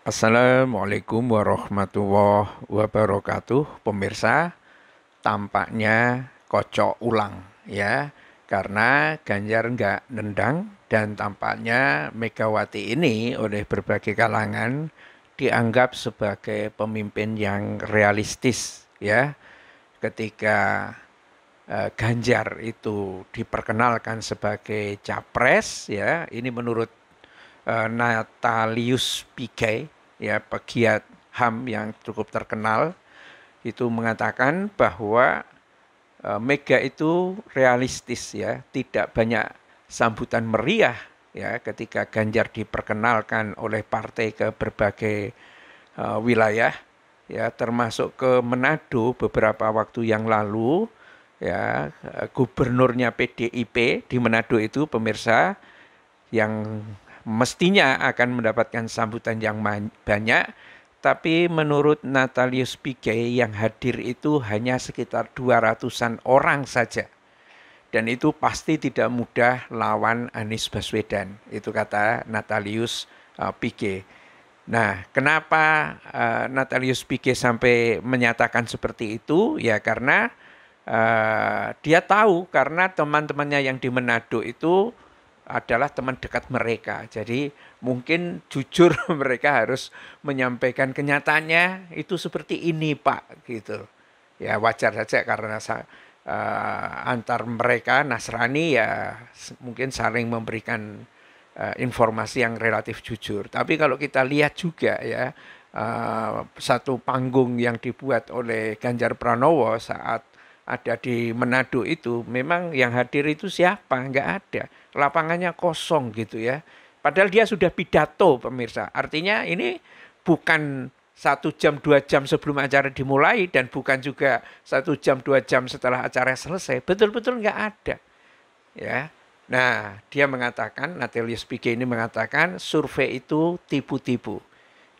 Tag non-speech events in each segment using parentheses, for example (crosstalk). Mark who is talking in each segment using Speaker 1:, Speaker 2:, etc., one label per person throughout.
Speaker 1: Assalamualaikum warahmatullahi wabarakatuh, pemirsa. Tampaknya kocok ulang ya, karena Ganjar nggak nendang dan tampaknya Megawati ini oleh berbagai kalangan dianggap sebagai pemimpin yang realistis ya. Ketika e, Ganjar itu diperkenalkan sebagai capres ya ini menurut Eh, Natalius Pigai ya pegiat HAM yang cukup terkenal itu mengatakan bahwa uh, mega itu realistis ya, tidak banyak sambutan meriah ya ketika Ganjar diperkenalkan oleh partai ke berbagai uh, wilayah ya termasuk ke Manado beberapa waktu yang lalu ya gubernurnya PDIP di Manado itu pemirsa yang mestinya akan mendapatkan sambutan yang banyak. Tapi menurut Natalius Pigai yang hadir itu hanya sekitar 200-an orang saja. Dan itu pasti tidak mudah lawan Anies Baswedan. Itu kata Natalius uh, Nah, kenapa uh, Natalius Pigai sampai menyatakan seperti itu? Ya karena uh, dia tahu karena teman-temannya yang di Manado itu adalah teman dekat mereka. Jadi mungkin jujur (laughs) mereka harus menyampaikan kenyataannya itu seperti ini Pak gitu. Ya wajar saja karena uh, antar mereka Nasrani ya mungkin saling memberikan uh, informasi yang relatif jujur. Tapi kalau kita lihat juga ya uh, satu panggung yang dibuat oleh Ganjar Pranowo saat ada di Manado itu memang yang hadir itu siapa? Enggak ada. Lapangannya kosong gitu ya. Padahal dia sudah pidato pemirsa. Artinya ini bukan satu jam dua jam sebelum acara dimulai dan bukan juga satu jam dua jam setelah acara selesai. Betul-betul nggak ada. Ya, Nah, dia mengatakan, Natalia Spike ini mengatakan survei itu tipu-tipu.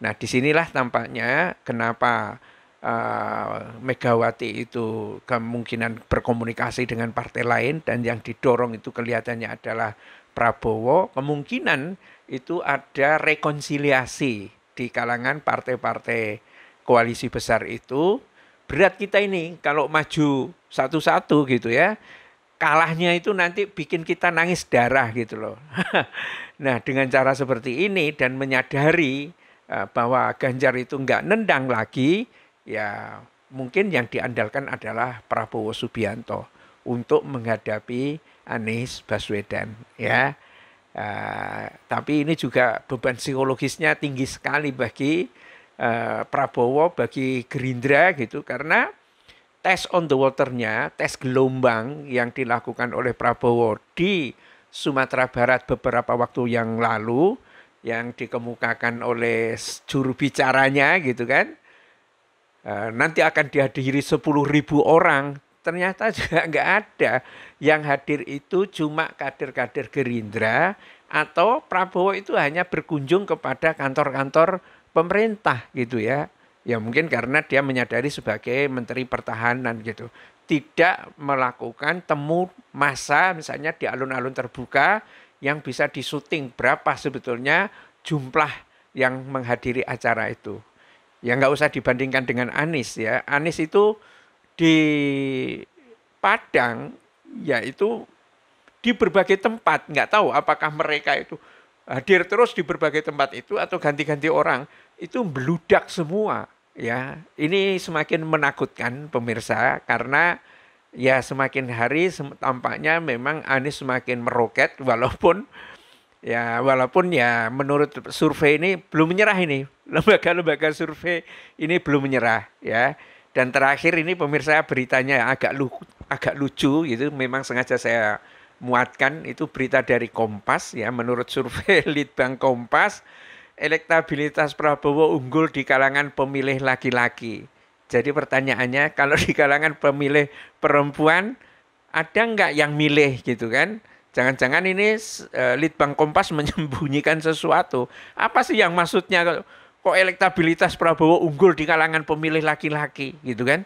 Speaker 1: Nah, disinilah tampaknya kenapa uh, Megawati itu kemungkinan berkomunikasi dengan partai lain dan yang didorong itu kelihatannya adalah Prabowo, kemungkinan itu ada rekonsiliasi di kalangan partai-partai koalisi besar itu. Berat kita ini kalau maju satu-satu gitu ya. Kalahnya itu nanti bikin kita nangis darah gitu loh. (laughs) nah, dengan cara seperti ini dan menyadari eh, bahwa Ganjar itu nggak nendang lagi, ya mungkin yang diandalkan adalah Prabowo Subianto untuk menghadapi Anies Baswedan ya. Uh, tapi ini juga beban psikologisnya tinggi sekali bagi uh, Prabowo, bagi Gerindra gitu karena tes on the waternya, tes gelombang yang dilakukan oleh Prabowo di Sumatera Barat beberapa waktu yang lalu yang dikemukakan oleh juru bicaranya gitu kan Eh, nanti akan dihadiri sepuluh ribu orang, ternyata (laughs) juga nggak ada. Yang hadir itu cuma kader-kader Gerindra atau Prabowo itu hanya berkunjung kepada kantor-kantor pemerintah gitu ya. Ya mungkin karena dia menyadari sebagai Menteri Pertahanan gitu. Tidak melakukan temu masa misalnya di alun-alun terbuka yang bisa disuting berapa sebetulnya jumlah yang menghadiri acara itu ya nggak usah dibandingkan dengan Anis ya. Anis itu di Padang yaitu di berbagai tempat nggak tahu apakah mereka itu hadir terus di berbagai tempat itu atau ganti-ganti orang itu meludak semua ya ini semakin menakutkan pemirsa karena ya semakin hari tampaknya memang Anies semakin meroket walaupun Ya walaupun ya menurut survei ini belum menyerah ini. (laughs) Lembaga-lembaga survei ini belum menyerah ya. Dan terakhir ini pemirsa beritanya agak lu, agak lucu gitu memang sengaja saya muatkan itu berita dari Kompas ya menurut survei (laughs) Litbang Kompas elektabilitas Prabowo unggul di kalangan pemilih laki-laki. Jadi pertanyaannya kalau (laughs) di kalangan pemilih perempuan ada nggak yang milih gitu kan? Jangan-jangan ini uh, eh, Litbang Kompas (laughs) menyembunyikan sesuatu. Apa sih yang maksudnya kok elektabilitas Prabowo unggul di kalangan pemilih laki-laki gitu kan?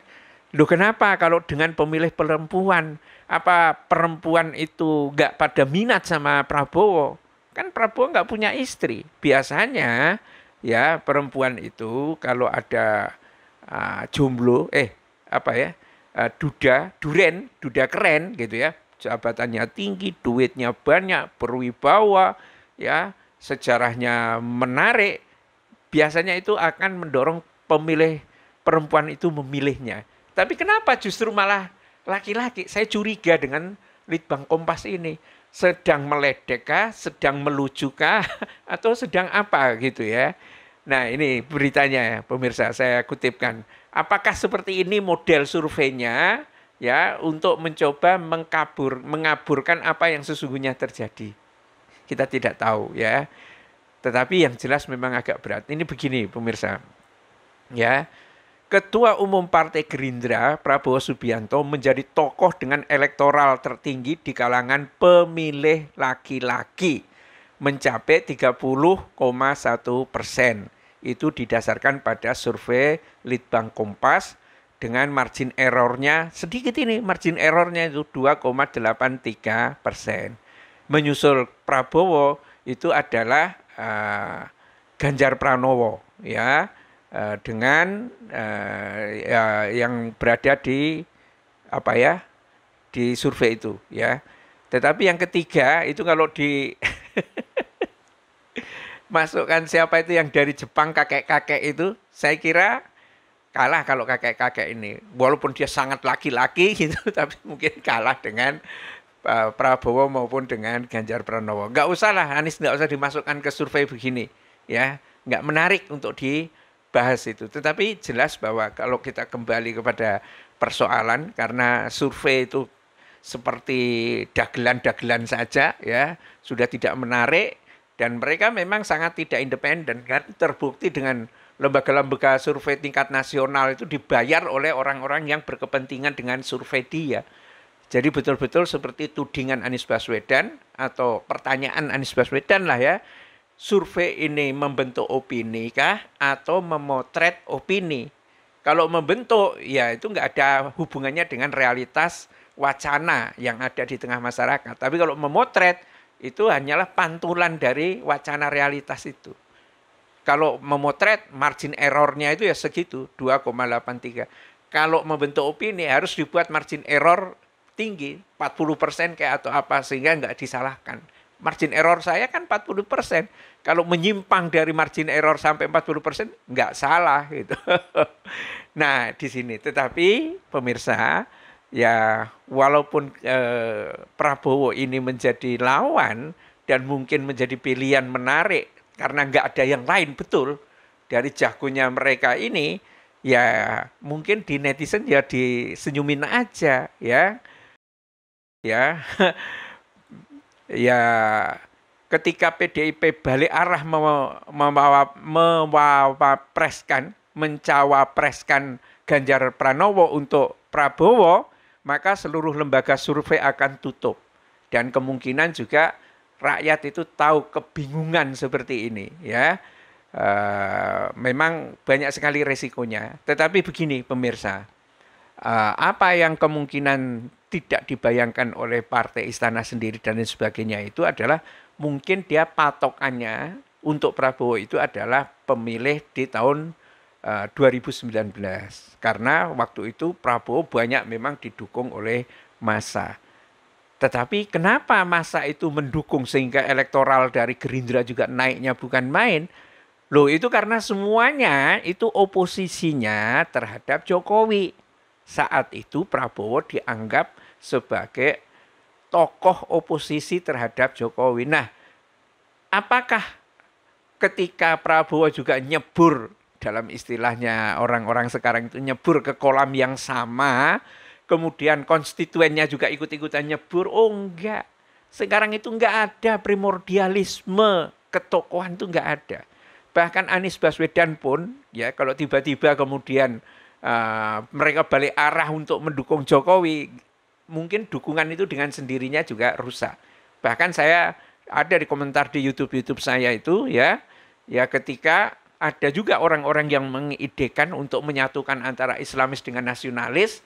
Speaker 1: Loh kenapa kalau dengan pemilih perempuan? Apa perempuan itu nggak pada minat sama Prabowo? Kan Prabowo nggak punya istri. Biasanya ya perempuan itu kalau ada uh, jomblo, eh apa ya, uh, duda, duren, duda keren gitu ya jabatannya tinggi, duitnya banyak, berwibawa, ya, sejarahnya menarik, biasanya itu akan mendorong pemilih perempuan itu memilihnya. Tapi kenapa justru malah laki-laki? Saya curiga dengan Litbang Kompas ini sedang meledekkah, sedang melucukah, (laughs) atau sedang apa gitu ya. Nah ini beritanya ya pemirsa saya kutipkan. Apakah seperti ini model surveinya? ya untuk mencoba mengkabur mengaburkan apa yang sesungguhnya terjadi. Kita tidak tahu ya. Tetapi yang jelas memang agak berat. Ini begini pemirsa. Ya. Ketua Umum Partai Gerindra Prabowo Subianto menjadi tokoh dengan elektoral tertinggi di kalangan pemilih laki-laki mencapai 30,1 persen. Itu didasarkan pada survei Litbang Kompas dengan margin errornya sedikit ini margin errornya itu 2,83 persen. Menyusul Prabowo itu adalah uh, Ganjar Pranowo ya uh, dengan uh, ya, yang berada di apa ya di survei itu ya. Tetapi yang ketiga itu kalau di (laughs) masukkan siapa itu yang dari Jepang kakek-kakek itu, saya kira kalah kalau kakek-kakek ini. Walaupun dia sangat laki-laki (laughs) gitu, tapi mungkin kalah dengan uh, Prabowo maupun dengan Ganjar Pranowo. Nggak usahlah Anies nggak usah dimasukkan ke survei begini, ya. Nggak menarik untuk dibahas itu. Tetapi jelas bahwa kalau kita kembali kepada persoalan karena survei itu seperti dagelan-dagelan saja ya, sudah tidak menarik dan mereka memang sangat tidak independen kan terbukti dengan lembaga-lembaga survei tingkat nasional itu dibayar oleh orang-orang yang berkepentingan dengan survei dia. Jadi betul-betul seperti tudingan Anies Baswedan atau pertanyaan Anies Baswedan lah ya. Survei ini membentuk opini kah atau memotret opini? Kalau membentuk ya itu nggak ada hubungannya dengan realitas wacana yang ada di tengah masyarakat. Tapi kalau memotret itu hanyalah pantulan dari wacana realitas itu. Kalau memotret margin errornya itu ya segitu 2,83. Kalau membentuk opini harus dibuat margin error tinggi 40% kayak atau apa sehingga nggak disalahkan. Margin error saya kan 40%. Kalau menyimpang dari margin error sampai 40% nggak salah gitu. (laughs) nah, di sini tetapi pemirsa ya walaupun eh, Prabowo ini menjadi lawan dan mungkin menjadi pilihan menarik karena nggak ada yang lain betul dari jagonya mereka ini ya mungkin di netizen ya disenyumin aja ya ya (laughs) ya ketika PDIP balik arah mewawapreskan mencawapreskan Ganjar Pranowo untuk Prabowo maka seluruh lembaga survei akan tutup dan kemungkinan juga rakyat itu tahu kebingungan seperti ini ya. Uh, memang banyak sekali resikonya. Tetapi begini pemirsa, uh, apa yang kemungkinan tidak dibayangkan oleh partai istana sendiri dan lain sebagainya itu adalah mungkin dia patokannya untuk Prabowo itu adalah pemilih di tahun uh, eh, 2019 karena waktu itu Prabowo banyak memang didukung oleh massa. Tetapi kenapa masa itu mendukung sehingga elektoral dari Gerindra juga naiknya bukan main? Loh itu karena semuanya itu oposisinya terhadap Jokowi. Saat itu Prabowo dianggap sebagai tokoh oposisi terhadap Jokowi. Nah, apakah ketika Prabowo juga nyebur dalam istilahnya orang-orang sekarang itu nyebur ke kolam yang sama, kemudian konstituennya juga ikut-ikutan nyebur. Oh enggak, sekarang itu enggak ada primordialisme ketokohan itu enggak ada. Bahkan Anies Baswedan pun ya kalau tiba-tiba kemudian uh, mereka balik arah untuk mendukung Jokowi, mungkin dukungan itu dengan sendirinya juga rusak. Bahkan saya ada di komentar di YouTube-YouTube saya itu ya, ya ketika ada juga orang-orang yang mengidekan untuk menyatukan antara Islamis dengan nasionalis,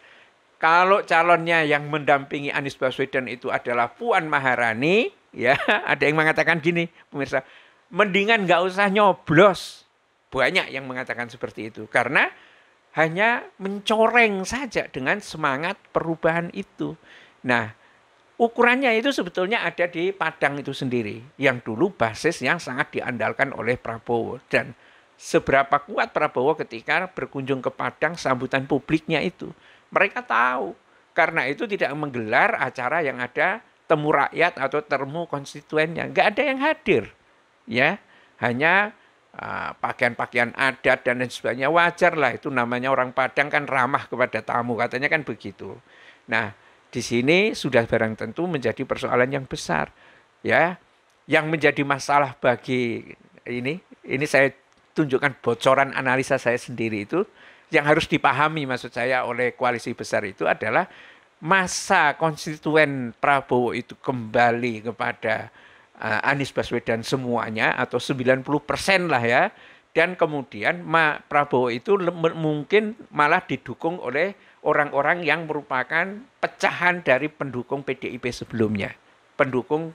Speaker 1: kalau calonnya yang mendampingi Anies Baswedan itu adalah Puan Maharani, ya (laughs) ada yang mengatakan gini, pemirsa, mendingan nggak usah nyoblos. Banyak yang mengatakan seperti itu karena hanya mencoreng saja dengan semangat perubahan itu. Nah, ukurannya itu sebetulnya ada di Padang itu sendiri yang dulu basis yang sangat diandalkan oleh Prabowo dan seberapa kuat Prabowo ketika berkunjung ke Padang sambutan publiknya itu mereka tahu. Karena itu tidak menggelar acara yang ada temu rakyat atau temu konstituennya. Nggak ada yang hadir. Ya, hanya ah, pakaian-pakaian uh, adat dan lain sebagainya wajar lah itu namanya orang Padang kan ramah kepada tamu katanya kan begitu. Nah di sini sudah barang tentu menjadi persoalan yang besar ya yang menjadi masalah bagi ini ini saya tunjukkan bocoran analisa saya sendiri itu yang harus dipahami maksud saya oleh koalisi besar itu adalah masa konstituen Prabowo itu kembali kepada uh, Anies Baswedan semuanya atau 90 persen lah ya dan kemudian Ma Prabowo itu mungkin malah didukung oleh orang-orang yang merupakan pecahan dari pendukung PDIP sebelumnya, pendukung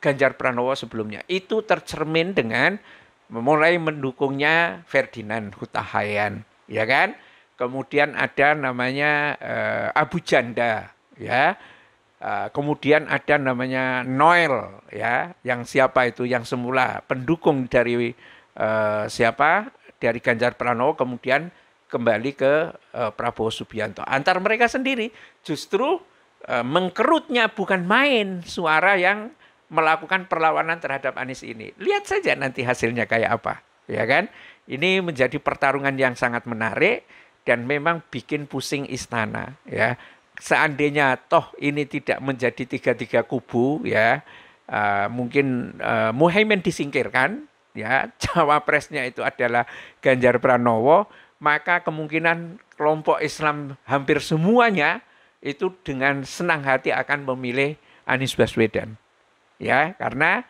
Speaker 1: Ganjar Pranowo sebelumnya. Itu tercermin dengan mulai mendukungnya Ferdinand Hutahayan, ya kan? Kemudian ada namanya uh, Abu Janda, ya. Uh, kemudian ada namanya Noel ya, yang siapa itu yang semula pendukung dari uh, siapa dari Ganjar Pranowo kemudian kembali ke uh, Prabowo Subianto. Antar mereka sendiri justru uh, mengkerutnya bukan main suara yang melakukan perlawanan terhadap Anies ini. Lihat saja nanti hasilnya kayak apa, ya kan? Ini menjadi pertarungan yang sangat menarik dan memang bikin pusing istana ya. Seandainya toh ini tidak menjadi tiga-tiga kubu ya, uh, mungkin uh, eh, Muhaimin disingkirkan ya, (laughs) cawapresnya itu adalah Ganjar Pranowo, maka kemungkinan kelompok Islam hampir semuanya itu dengan senang hati akan memilih Anies Baswedan. Ya, karena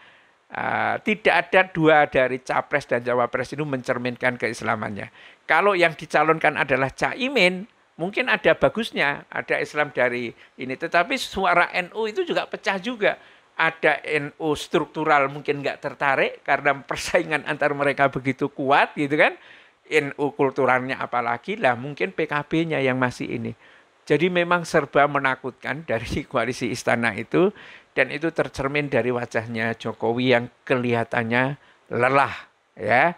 Speaker 1: Uh, tidak ada dua dari capres dan cawapres itu mencerminkan keislamannya. Kalau yang dicalonkan adalah caimin, mungkin ada bagusnya, ada Islam dari ini. Tetapi suara NU itu juga pecah juga. Ada NU struktural mungkin nggak tertarik karena persaingan antar mereka begitu kuat gitu kan. NU kulturalnya apalagi lah mungkin PKB-nya yang masih ini. Jadi memang serba menakutkan dari (laughs) koalisi istana itu dan itu tercermin dari wajahnya Jokowi yang kelihatannya lelah ya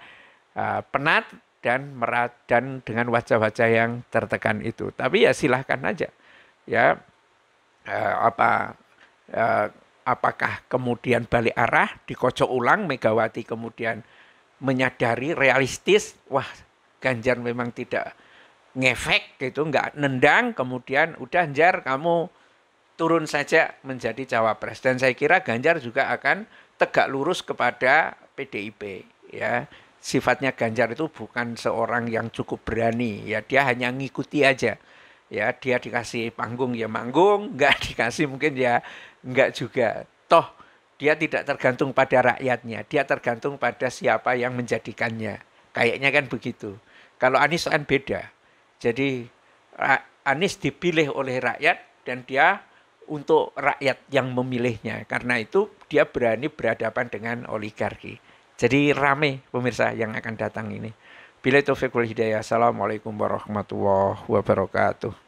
Speaker 1: eh, penat dan merat dan dengan wajah-wajah yang tertekan itu tapi ya silahkan aja ya eh, apa eh, apakah kemudian balik arah dikocok ulang Megawati kemudian menyadari realistis wah Ganjar memang tidak ngefek gitu nggak nendang kemudian udah Ganjar kamu turun saja menjadi cawapres dan saya kira Ganjar juga akan tegak lurus kepada PDIP ya sifatnya Ganjar itu bukan seorang yang cukup berani ya dia hanya ngikuti aja ya dia dikasih panggung ya manggung (laughs) nggak dikasih mungkin ya nggak juga toh dia tidak tergantung pada rakyatnya dia tergantung pada siapa yang menjadikannya kayaknya kan begitu kalau Anies kan beda jadi Anies dipilih oleh rakyat dan dia untuk rakyat yang memilihnya. Karena itu dia berani berhadapan dengan oligarki. Jadi rame pemirsa yang akan datang ini. Bila itu Hidayah. Assalamualaikum warahmatullahi wabarakatuh.